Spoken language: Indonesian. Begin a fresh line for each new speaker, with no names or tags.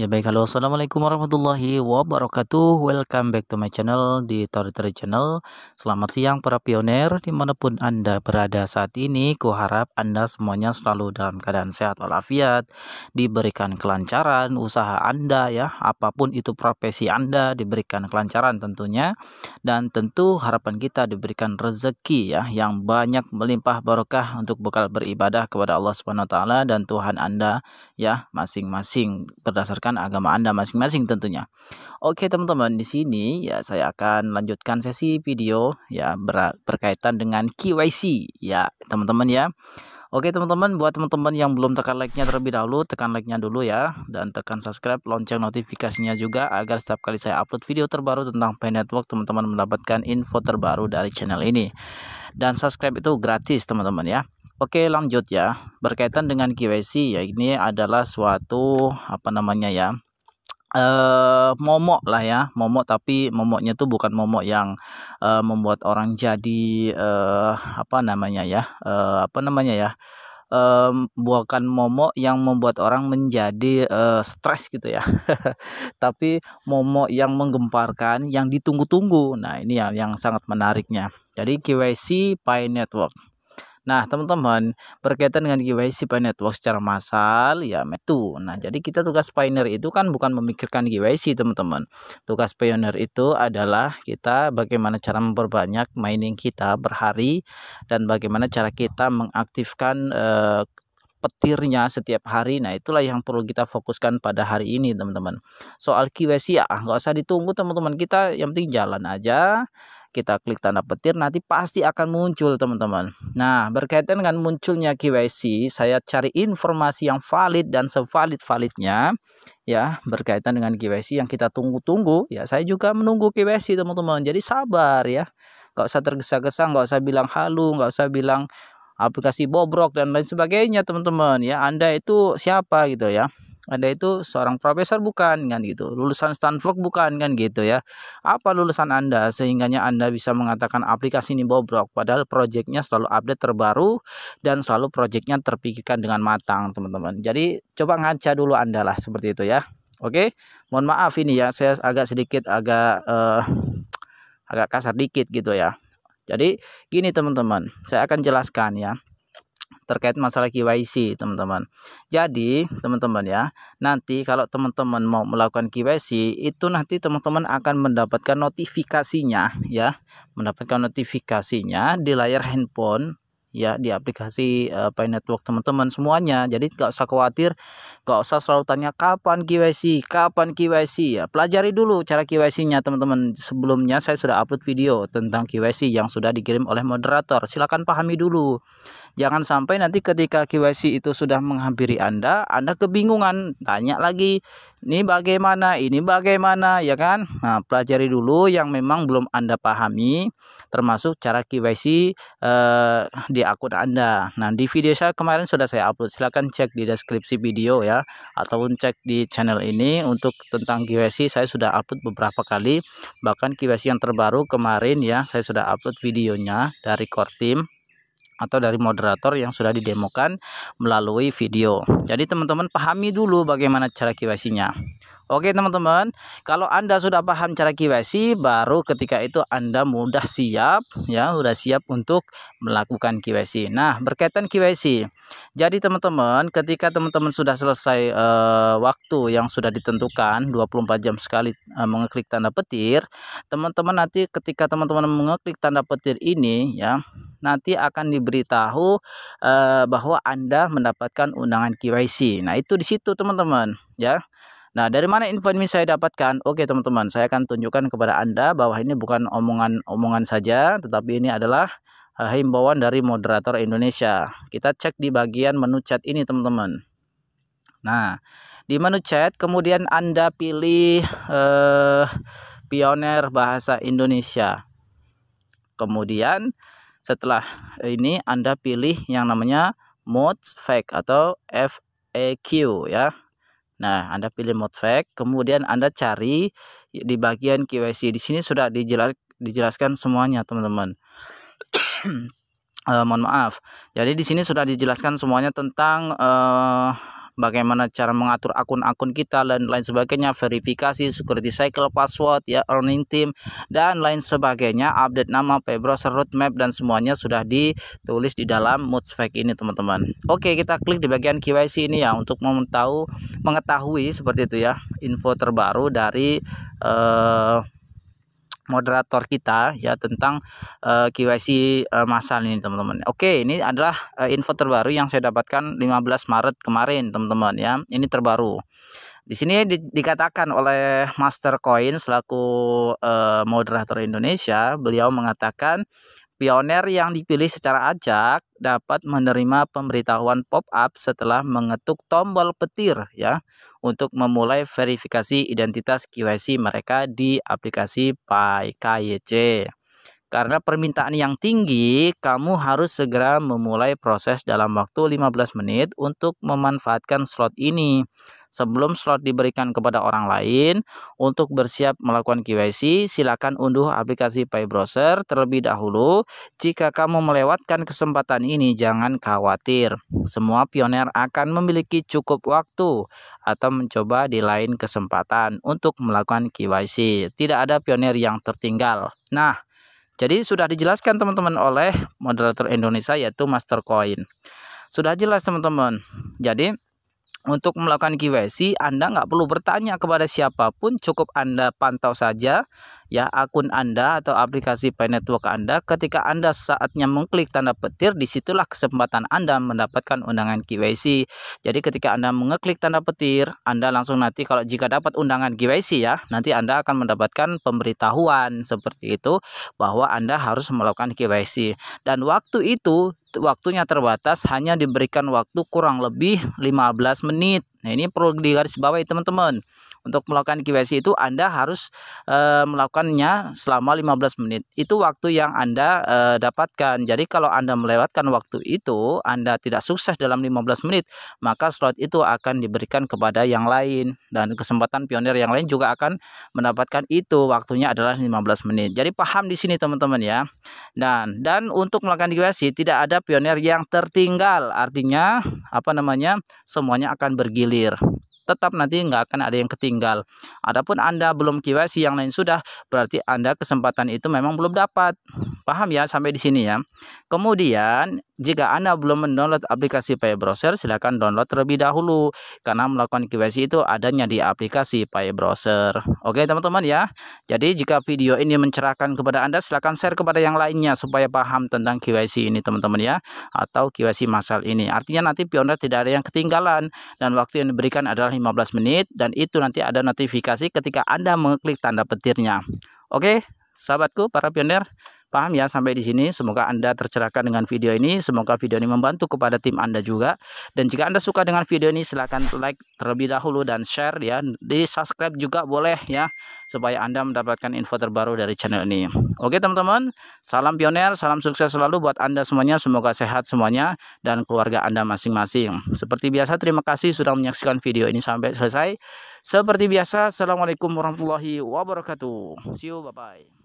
Ya baik, halo assalamualaikum warahmatullahi wabarakatuh Welcome back to my channel di Tori Channel Selamat siang para pioner dimanapun anda berada saat ini Kuharap anda semuanya selalu dalam keadaan sehat walafiat Diberikan kelancaran usaha anda ya Apapun itu profesi anda diberikan kelancaran tentunya Dan tentu harapan kita diberikan rezeki ya Yang banyak melimpah barokah untuk bekal beribadah kepada Allah Subhanahu Wa Taala Dan Tuhan anda ya masing-masing berdasarkan berdasarkan agama Anda masing-masing tentunya. Oke, teman-teman, di sini ya saya akan lanjutkan sesi video ya ber berkaitan dengan KYC ya, teman-teman ya. Oke teman-teman, buat teman-teman yang belum tekan like-nya terlebih dahulu, tekan like-nya dulu ya. Dan tekan subscribe, lonceng notifikasinya juga agar setiap kali saya upload video terbaru tentang Pay Network, teman-teman mendapatkan info terbaru dari channel ini. Dan subscribe itu gratis teman-teman ya. Oke lanjut ya berkaitan dengan KYC ya ini adalah suatu apa namanya ya eh momok lah ya momok tapi momoknya tuh bukan momok yang uh, membuat orang jadi eh, apa namanya ya uh, apa namanya ya um, bukan momok yang membuat orang menjadi uh, stres gitu ya. Tapi momok yang menggemparkan, yang ditunggu-tunggu. Nah, ini yang yang sangat menariknya. Jadi KYC Pi Network. Nah, teman-teman, berkaitan dengan giveaway spy network secara massal ya metu. Nah, jadi kita tugas pioneer itu kan bukan memikirkan giveaway teman-teman. Tugas pioneer itu adalah kita bagaimana cara memperbanyak mining kita per hari dan bagaimana cara kita mengaktifkan uh, petirnya setiap hari. Nah, itulah yang perlu kita fokuskan pada hari ini, teman-teman. Soal QS ya, nggak usah ditunggu, teman-teman. Kita yang penting jalan aja kita klik tanda petir nanti pasti akan muncul teman-teman nah berkaitan dengan munculnya KYC saya cari informasi yang valid dan sevalid-validnya ya berkaitan dengan KYC yang kita tunggu-tunggu ya saya juga menunggu KYC teman-teman jadi sabar ya nggak usah tergesa-gesa nggak usah bilang halu nggak usah bilang aplikasi bobrok dan lain sebagainya teman-teman ya Anda itu siapa gitu ya anda itu seorang profesor bukan kan gitu, lulusan Stanford bukan kan gitu ya. Apa lulusan Anda sehingganya Anda bisa mengatakan aplikasi ini bobrok padahal proyeknya selalu update terbaru dan selalu proyeknya terpikirkan dengan matang, teman-teman. Jadi coba ngaca dulu Anda lah seperti itu ya. Oke, mohon maaf ini ya saya agak sedikit agak eh, agak kasar dikit gitu ya. Jadi gini teman-teman, saya akan jelaskan ya terkait masalah KYC teman-teman jadi teman-teman ya nanti kalau teman-teman mau melakukan KYC itu nanti teman-teman akan mendapatkan notifikasinya ya mendapatkan notifikasinya di layar handphone ya di aplikasi uh, eh, Pay Network teman-teman semuanya. Jadi nggak usah khawatir, nggak usah selalu tanya kapan KYC, kapan KYC ya. Pelajari dulu cara KYC-nya teman-teman. Sebelumnya saya sudah upload video tentang KYC yang sudah dikirim oleh moderator. Silakan pahami dulu. Jangan sampai nanti ketika KYC itu sudah menghampiri Anda, Anda kebingungan, tanya lagi, ini bagaimana, ini bagaimana, ya kan? Nah, pelajari dulu yang memang belum Anda pahami, termasuk cara KYC eh, di akun Anda. Nah, di video saya kemarin sudah saya upload, silahkan cek di deskripsi video ya, ataupun cek di channel ini untuk tentang KYC, saya sudah upload beberapa kali, bahkan KYC yang terbaru kemarin ya, saya sudah upload videonya dari Core Team atau dari moderator yang sudah didemokan melalui video. Jadi teman-teman pahami dulu bagaimana cara kiwasinya. Oke teman-teman, kalau Anda sudah paham cara KYC, baru ketika itu Anda mudah siap ya, sudah siap untuk melakukan KYC. Nah, berkaitan KYC. Jadi teman-teman, ketika teman-teman sudah selesai e, waktu yang sudah ditentukan 24 jam sekali e, mengeklik tanda petir, teman-teman nanti ketika teman-teman mengeklik tanda petir ini ya, nanti akan diberitahu eh, bahwa Anda mendapatkan undangan KYC. Nah, itu di situ teman-teman, ya. Nah, dari mana info ini saya dapatkan? Oke, teman-teman, saya akan tunjukkan kepada Anda bahwa ini bukan omongan-omongan saja, tetapi ini adalah eh, himbauan dari moderator Indonesia. Kita cek di bagian menu chat ini, teman-teman. Nah, di menu chat kemudian Anda pilih eh pioner bahasa Indonesia. Kemudian setelah eh, ini Anda pilih yang namanya mode FAQ atau FAQ ya Nah, Anda pilih mode FAQ, kemudian Anda cari di bagian KYC. Di sini sudah dijelas, dijelaskan semuanya, teman-teman. uh, mohon maaf. Jadi di sini sudah dijelaskan semuanya tentang uh, bagaimana cara mengatur akun-akun kita dan lain sebagainya, verifikasi, security cycle, password, ya earning team dan lain sebagainya, update nama, pay browser, roadmap dan semuanya sudah ditulis di dalam Moodspec ini teman-teman. Oke, kita klik di bagian KYC ini ya untuk mengetahui mengetahui seperti itu ya info terbaru dari eh, moderator kita ya tentang uh, eh, KYC uh, eh, masal ini teman-teman. Oke, ini adalah uh, info terbaru yang saya dapatkan 15 Maret kemarin teman-teman ya. Ini terbaru. Di sini di, dikatakan oleh Master Coin selaku uh, moderator Indonesia, beliau mengatakan Pioner yang dipilih secara acak dapat menerima pemberitahuan pop-up setelah mengetuk tombol petir ya untuk memulai verifikasi identitas KYC mereka di aplikasi PayKYC. Karena permintaan yang tinggi, kamu harus segera memulai proses dalam waktu 15 menit untuk memanfaatkan slot ini sebelum slot diberikan kepada orang lain. Untuk bersiap melakukan KYC, silakan unduh aplikasi Pay Browser terlebih dahulu. Jika kamu melewatkan kesempatan ini, jangan khawatir. Semua pioner akan memiliki cukup waktu atau mencoba di lain kesempatan untuk melakukan KYC. Tidak ada pioner yang tertinggal. Nah, jadi sudah dijelaskan teman-teman oleh moderator Indonesia yaitu Master Coin. Sudah jelas teman-teman. Jadi untuk melakukan KYC Anda nggak perlu bertanya kepada siapapun cukup Anda pantau saja ya akun Anda atau aplikasi Pay Network Anda ketika Anda saatnya mengklik tanda petir disitulah kesempatan Anda mendapatkan undangan KYC jadi ketika Anda mengeklik tanda petir Anda langsung nanti kalau jika dapat undangan KYC ya nanti Anda akan mendapatkan pemberitahuan seperti itu bahwa Anda harus melakukan KYC dan waktu itu waktunya terbatas hanya diberikan waktu kurang lebih 15 menit. Nah, ini perlu digarisbawahi teman-teman. Untuk melakukan QC itu Anda harus e, melakukannya selama 15 menit. Itu waktu yang Anda e, dapatkan. Jadi kalau Anda melewatkan waktu itu, Anda tidak sukses dalam 15 menit, maka slot itu akan diberikan kepada yang lain dan kesempatan pionir yang lain juga akan mendapatkan itu. Waktunya adalah 15 menit. Jadi paham di sini teman-teman ya. Dan dan untuk melakukan QC tidak ada pioner pionir yang tertinggal artinya apa namanya semuanya akan bergilir tetap nanti nggak akan ada yang ketinggal. Adapun Anda belum KYC yang lain sudah, berarti Anda kesempatan itu memang belum dapat. Paham ya sampai di sini ya. Kemudian jika Anda belum mendownload aplikasi Pay Browser, silakan download terlebih dahulu karena melakukan KYC itu adanya di aplikasi Pay Browser. Oke, teman-teman ya. Jadi jika video ini mencerahkan kepada Anda, silakan share kepada yang lainnya supaya paham tentang KYC ini, teman-teman ya, atau KYC masal ini. Artinya nanti pioner tidak ada yang ketinggalan dan waktu yang diberikan adalah 15 menit dan itu nanti ada notifikasi ketika Anda mengklik tanda petirnya. Oke, sahabatku para pioner Paham ya sampai di sini? Semoga Anda tercerahkan dengan video ini. Semoga video ini membantu kepada tim Anda juga. Dan jika Anda suka dengan video ini, silahkan like terlebih dahulu dan share ya. Di subscribe juga boleh ya. Supaya Anda mendapatkan info terbaru dari channel ini. Oke teman-teman. Salam pioner, salam sukses selalu buat Anda semuanya. Semoga sehat semuanya dan keluarga Anda masing-masing. Seperti biasa, terima kasih sudah menyaksikan video ini sampai selesai. Seperti biasa, Assalamualaikum warahmatullahi wabarakatuh. See you, bye-bye.